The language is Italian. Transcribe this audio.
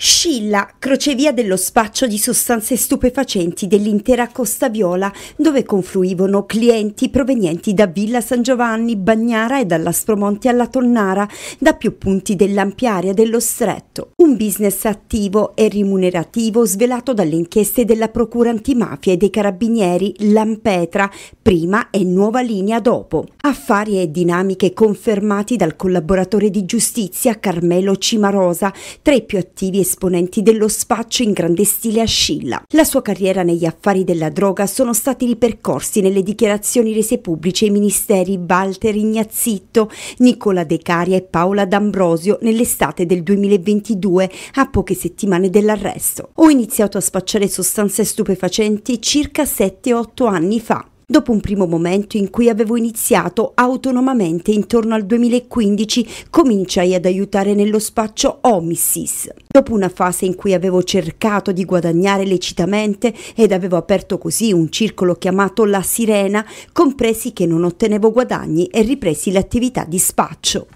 Scilla, crocevia dello spaccio di sostanze stupefacenti dell'intera Costa Viola, dove confluivano clienti provenienti da Villa San Giovanni, Bagnara e dall'Aspromonte alla Tonnara, da più punti dell'Ampiaria dello Stretto. Un business attivo e rimunerativo svelato dalle inchieste della Procura Antimafia e dei Carabinieri Lampetra, prima e nuova linea dopo. Affari e dinamiche confermati dal collaboratore di giustizia Carmelo Cimarosa, tra i più attivi e esponenti dello spaccio in grande stile a Scilla. La sua carriera negli affari della droga sono stati ripercorsi nelle dichiarazioni rese pubbliche ai ministeri Walter Ignazzitto, Nicola De Caria e Paola D'Ambrosio nell'estate del 2022, a poche settimane dell'arresto. Ho iniziato a spacciare sostanze stupefacenti circa 7-8 anni fa dopo un primo momento in cui avevo iniziato autonomamente intorno al 2015 cominciai ad aiutare nello spaccio Omissis. Dopo una fase in cui avevo cercato di guadagnare lecitamente ed avevo aperto così un circolo chiamato La Sirena, compresi che non ottenevo guadagni e ripresi l'attività di spaccio.